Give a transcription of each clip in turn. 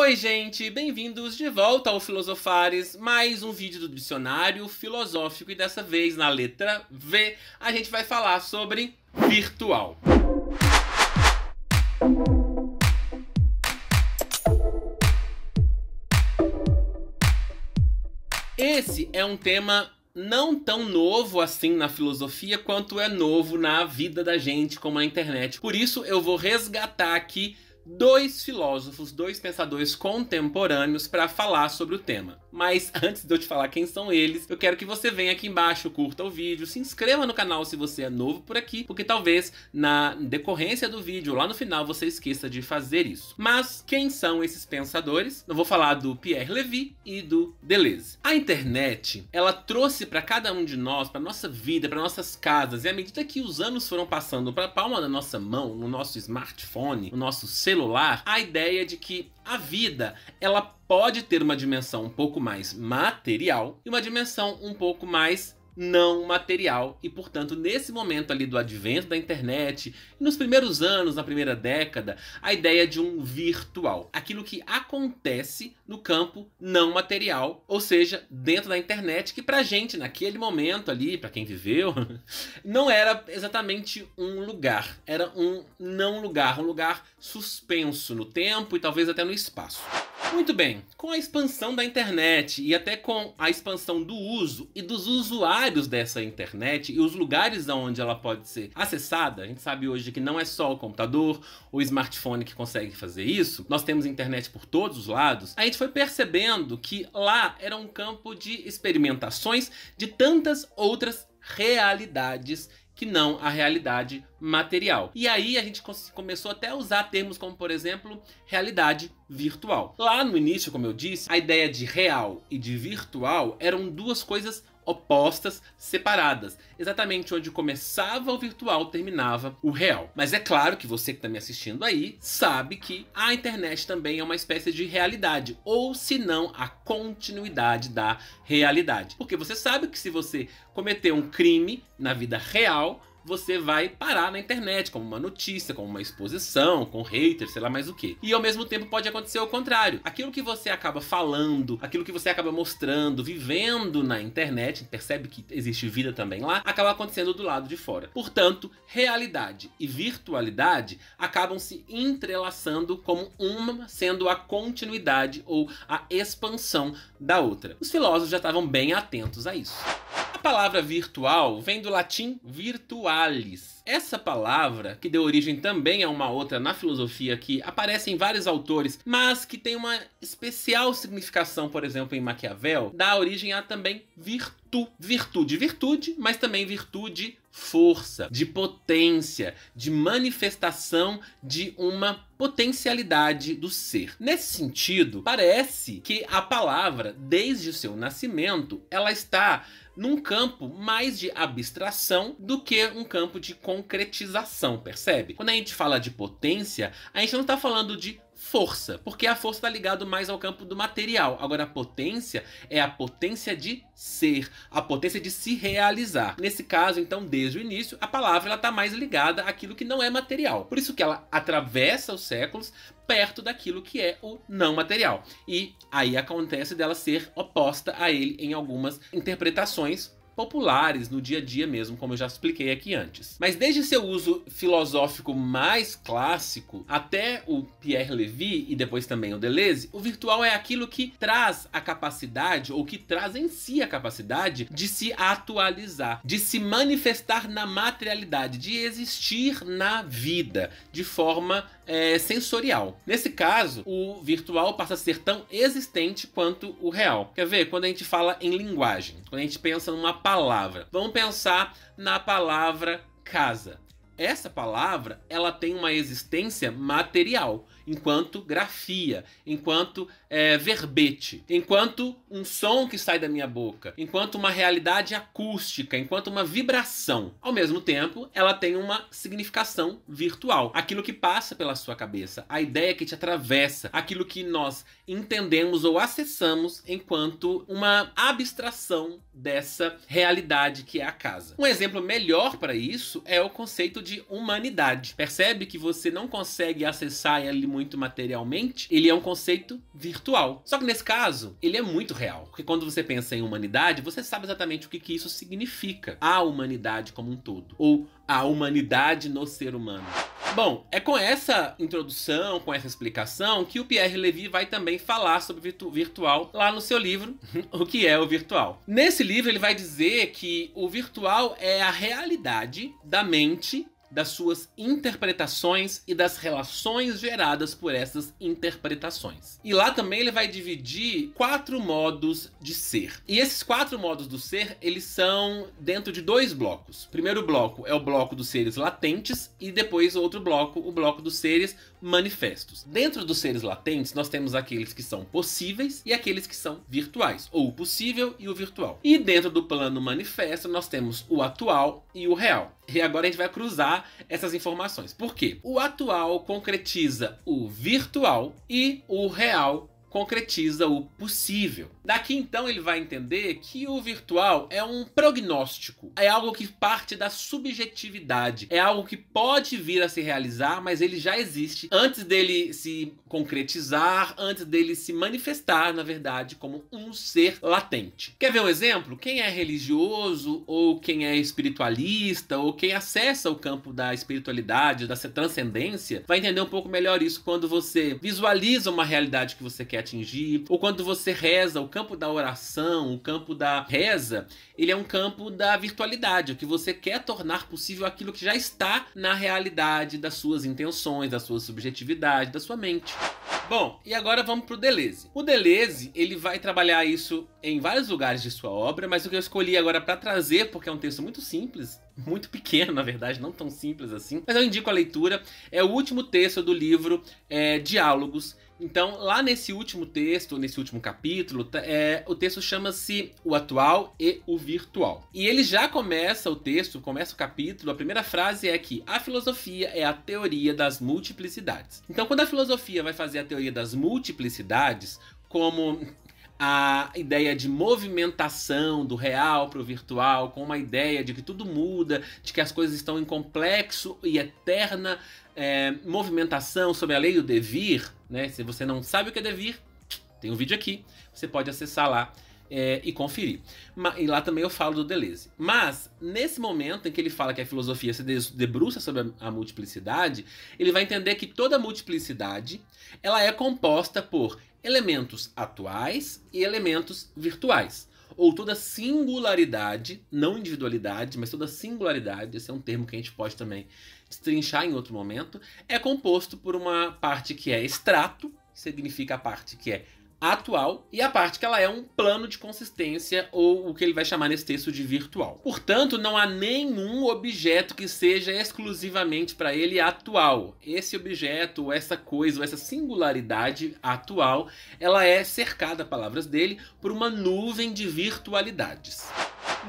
Oi, gente! Bem-vindos de volta ao Filosofares, mais um vídeo do dicionário filosófico e dessa vez na letra V a gente vai falar sobre virtual. Esse é um tema não tão novo assim na filosofia quanto é novo na vida da gente como a internet. Por isso eu vou resgatar aqui dois filósofos, dois pensadores contemporâneos para falar sobre o tema. Mas antes de eu te falar quem são eles, eu quero que você venha aqui embaixo, curta o vídeo, se inscreva no canal se você é novo por aqui, porque talvez na decorrência do vídeo, lá no final, você esqueça de fazer isso. Mas quem são esses pensadores? Eu vou falar do Pierre Levy e do Deleuze. A internet, ela trouxe para cada um de nós, para nossa vida, para nossas casas, e à medida que os anos foram passando para a palma da nossa mão, no nosso smartphone, no nosso celular, a ideia de que a vida, ela pode ter uma dimensão um pouco mais material e uma dimensão um pouco mais não material. E, portanto, nesse momento ali do advento da internet, nos primeiros anos, na primeira década, a ideia de um virtual, aquilo que acontece no campo não material, ou seja, dentro da internet, que pra gente, naquele momento ali, para quem viveu, não era exatamente um lugar, era um não lugar, um lugar suspenso no tempo e talvez até no espaço. Muito bem, com a expansão da internet e até com a expansão do uso e dos usuários dessa internet e os lugares onde ela pode ser acessada, a gente sabe hoje que não é só o computador ou smartphone que consegue fazer isso, nós temos internet por todos os lados, a gente foi percebendo que lá era um campo de experimentações de tantas outras realidades que não a realidade material. E aí a gente começou até a usar termos como, por exemplo, realidade virtual. Lá no início, como eu disse, a ideia de real e de virtual eram duas coisas opostas, separadas, exatamente onde começava o virtual terminava o real. Mas é claro que você que está me assistindo aí sabe que a internet também é uma espécie de realidade, ou se não, a continuidade da realidade. Porque você sabe que se você cometer um crime na vida real, você vai parar na internet, como uma notícia, como uma exposição, com haters, sei lá mais o que. E ao mesmo tempo pode acontecer o contrário. Aquilo que você acaba falando, aquilo que você acaba mostrando, vivendo na internet, percebe que existe vida também lá, acaba acontecendo do lado de fora. Portanto, realidade e virtualidade acabam se entrelaçando como uma sendo a continuidade ou a expansão da outra. Os filósofos já estavam bem atentos a isso palavra virtual vem do latim virtualis, essa palavra, que deu origem também a uma outra na filosofia que aparece em vários autores, mas que tem uma especial significação, por exemplo, em Maquiavel, dá origem a também virtude virtude, virtude, mas também virtude, força, de potência, de manifestação de uma potencialidade do ser. Nesse sentido, parece que a palavra, desde o seu nascimento, ela está num campo mais de abstração do que um campo de concretização, percebe? Quando a gente fala de potência, a gente não está falando de força, porque a força está ligado mais ao campo do material. Agora a potência é a potência de ser, a potência de se realizar. Nesse caso, então, desde o início, a palavra ela está mais ligada àquilo que não é material. Por isso que ela atravessa os séculos perto daquilo que é o não material. E aí acontece dela ser oposta a ele em algumas interpretações populares no dia a dia mesmo, como eu já expliquei aqui antes. Mas desde seu uso filosófico mais clássico até o Pierre Levy e depois também o Deleuze, o virtual é aquilo que traz a capacidade ou que traz em si a capacidade de se atualizar, de se manifestar na materialidade, de existir na vida de forma é, sensorial. Nesse caso, o virtual passa a ser tão existente quanto o real. Quer ver? Quando a gente fala em linguagem, quando a gente pensa numa palavra. Vamos pensar na palavra casa. Essa palavra, ela tem uma existência material, enquanto grafia, enquanto é, verbete, enquanto um som que sai da minha boca, enquanto uma realidade acústica, enquanto uma vibração. Ao mesmo tempo, ela tem uma significação virtual, aquilo que passa pela sua cabeça, a ideia que te atravessa, aquilo que nós entendemos ou acessamos enquanto uma abstração dessa realidade que é a casa. Um exemplo melhor para isso é o conceito de de humanidade. Percebe que você não consegue acessar ele muito materialmente? Ele é um conceito virtual. Só que nesse caso, ele é muito real. Porque quando você pensa em humanidade, você sabe exatamente o que, que isso significa. A humanidade como um todo. Ou a humanidade no ser humano. Bom, é com essa introdução, com essa explicação, que o Pierre Levy vai também falar sobre virtu virtual lá no seu livro, O que é o virtual. Nesse livro, ele vai dizer que o virtual é a realidade da mente das suas interpretações e das relações geradas por essas interpretações. E lá também ele vai dividir quatro modos de ser. E esses quatro modos do ser, eles são dentro de dois blocos. O primeiro bloco é o bloco dos seres latentes e depois outro bloco, o bloco dos seres manifestos. Dentro dos seres latentes, nós temos aqueles que são possíveis e aqueles que são virtuais, ou o possível e o virtual. E dentro do plano manifesto, nós temos o atual e o real. E agora a gente vai cruzar essas informações. Por quê? O atual concretiza o virtual e o real concretiza o possível. Daqui então ele vai entender que o virtual é um prognóstico, é algo que parte da subjetividade, é algo que pode vir a se realizar, mas ele já existe antes dele se concretizar, antes dele se manifestar, na verdade, como um ser latente. Quer ver um exemplo? Quem é religioso ou quem é espiritualista ou quem acessa o campo da espiritualidade, da transcendência, vai entender um pouco melhor isso quando você visualiza uma realidade que você quer atingir ou quando você reza o campo da oração, o campo da reza, ele é um campo da virtualidade, o que você quer tornar possível aquilo que já está na realidade das suas intenções, da sua subjetividade, da sua mente. Bom, e agora vamos para o Deleuze. O Deleuze, ele vai trabalhar isso em vários lugares de sua obra, mas o que eu escolhi agora para trazer, porque é um texto muito simples, muito pequeno, na verdade, não tão simples assim, mas eu indico a leitura, é o último texto do livro é, Diálogos, então, lá nesse último texto, nesse último capítulo, tá, é, o texto chama-se O Atual e o Virtual. E ele já começa o texto, começa o capítulo, a primeira frase é que a filosofia é a teoria das multiplicidades. Então, quando a filosofia vai fazer a teoria das multiplicidades, como a ideia de movimentação do real para o virtual, com uma ideia de que tudo muda, de que as coisas estão em complexo e eterna é, movimentação sob a lei do devir, né? Se você não sabe o que é devir, tem um vídeo aqui, você pode acessar lá é, e conferir. E lá também eu falo do Deleuze. Mas, nesse momento em que ele fala que a filosofia se debruça sobre a multiplicidade, ele vai entender que toda multiplicidade ela é composta por elementos atuais e elementos virtuais ou toda singularidade, não individualidade, mas toda singularidade, esse é um termo que a gente pode também destrinchar em outro momento, é composto por uma parte que é extrato, que significa a parte que é atual e a parte que ela é um plano de consistência ou o que ele vai chamar nesse texto de virtual. Portanto, não há nenhum objeto que seja exclusivamente para ele atual. Esse objeto, ou essa coisa, ou essa singularidade atual, ela é cercada, palavras dele, por uma nuvem de virtualidades.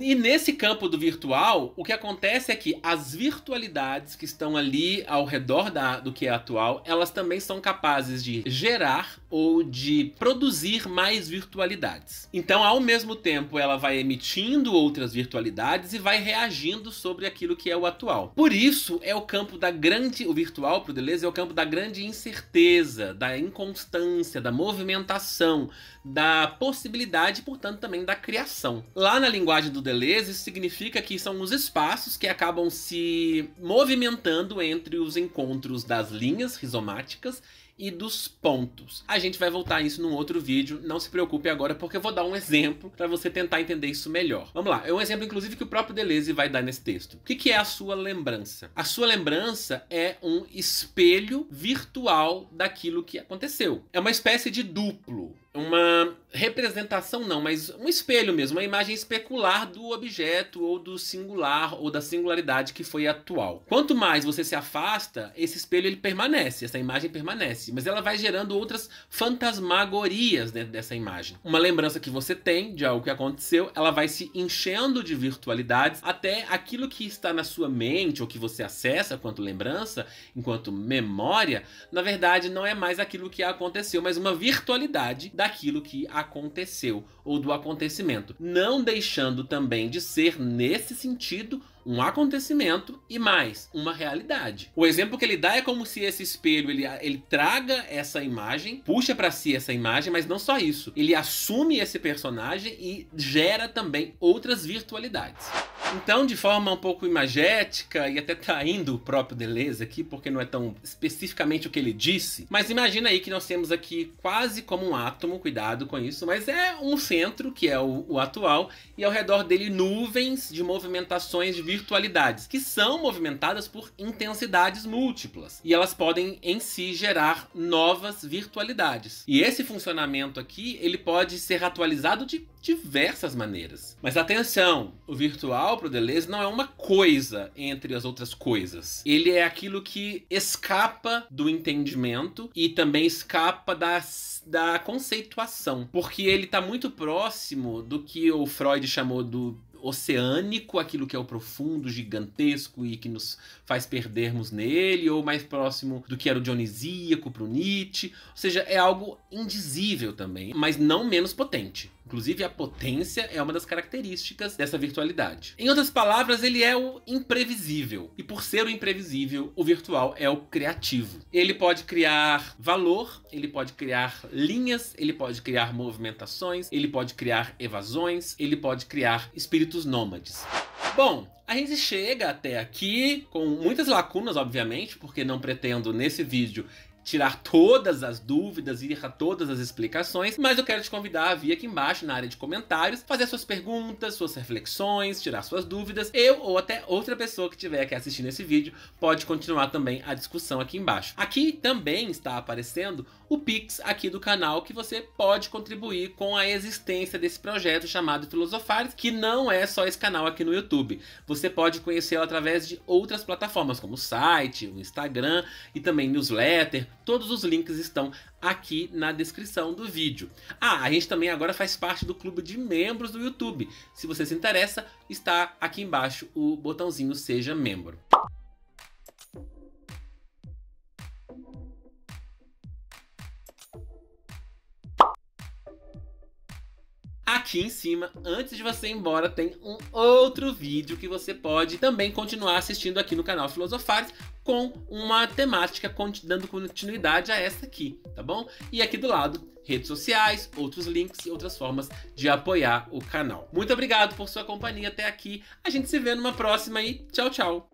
E nesse campo do virtual, o que acontece é que as virtualidades que estão ali ao redor da, do que é atual, elas também são capazes de gerar ou de produzir mais virtualidades. Então, ao mesmo tempo, ela vai emitindo outras virtualidades e vai reagindo sobre aquilo que é o atual. Por isso, é o campo da grande. O virtual, para o Deleuze, é o campo da grande incerteza, da inconstância, da movimentação, da possibilidade, portanto, também da criação. Lá na linguagem do Deleuze, significa que são os espaços que acabam se movimentando entre os encontros das linhas rizomáticas e dos pontos. A gente vai voltar a isso num outro vídeo, não se preocupe agora, porque eu vou dar um exemplo para você tentar entender isso melhor. Vamos lá, é um exemplo inclusive que o próprio Deleuze vai dar nesse texto. O que é a sua lembrança? A sua lembrança é um espelho virtual daquilo que aconteceu. É uma espécie de duplo uma representação não, mas um espelho mesmo, uma imagem especular do objeto ou do singular ou da singularidade que foi atual. Quanto mais você se afasta, esse espelho ele permanece, essa imagem permanece, mas ela vai gerando outras fantasmagorias dentro dessa imagem. Uma lembrança que você tem de algo que aconteceu, ela vai se enchendo de virtualidades até aquilo que está na sua mente ou que você acessa quanto lembrança, enquanto memória, na verdade não é mais aquilo que aconteceu, mas uma virtualidade da daquilo que aconteceu ou do acontecimento, não deixando também de ser, nesse sentido, um acontecimento e mais uma realidade. O exemplo que ele dá é como se esse espelho ele, ele traga essa imagem, puxa para si essa imagem, mas não só isso. Ele assume esse personagem e gera também outras virtualidades. Então, de forma um pouco imagética e até traindo o próprio Deleuze aqui, porque não é tão especificamente o que ele disse, mas imagina aí que nós temos aqui quase como um átomo, cuidado com isso, mas é um centro que é o, o atual e ao redor dele nuvens de movimentações de virtualidades, que são movimentadas por intensidades múltiplas, e elas podem em si gerar novas virtualidades. E esse funcionamento aqui, ele pode ser atualizado de diversas maneiras. Mas atenção, o virtual para o Deleuze não é uma coisa entre as outras coisas. Ele é aquilo que escapa do entendimento e também escapa das, da conceituação, porque ele está muito próximo do que o Freud chamou do oceânico, aquilo que é o profundo, gigantesco e que nos faz perdermos nele, ou mais próximo do que era o dionisíaco para o Nietzsche. Ou seja, é algo indizível também, mas não menos potente. Inclusive, a potência é uma das características dessa virtualidade. Em outras palavras, ele é o imprevisível. E por ser o imprevisível, o virtual é o criativo. Ele pode criar valor, ele pode criar linhas, ele pode criar movimentações, ele pode criar evasões, ele pode criar espíritos nômades. Bom, a gente chega até aqui com muitas lacunas, obviamente, porque não pretendo nesse vídeo tirar todas as dúvidas e todas as explicações, mas eu quero te convidar a vir aqui embaixo na área de comentários, fazer suas perguntas, suas reflexões, tirar suas dúvidas. Eu ou até outra pessoa que estiver aqui assistindo esse vídeo pode continuar também a discussão aqui embaixo. Aqui também está aparecendo o Pix aqui do canal que você pode contribuir com a existência desse projeto chamado Filosofares, que não é só esse canal aqui no YouTube. Você pode conhecê-lo através de outras plataformas, como o site, o Instagram e também newsletter, Todos os links estão aqui na descrição do vídeo. Ah, a gente também agora faz parte do clube de membros do YouTube. Se você se interessa, está aqui embaixo o botãozinho Seja Membro. aqui em cima, antes de você ir embora, tem um outro vídeo que você pode também continuar assistindo aqui no canal Filosofares, com uma temática dando continuidade a essa aqui, tá bom? E aqui do lado, redes sociais, outros links e outras formas de apoiar o canal. Muito obrigado por sua companhia até aqui. A gente se vê numa próxima e tchau, tchau!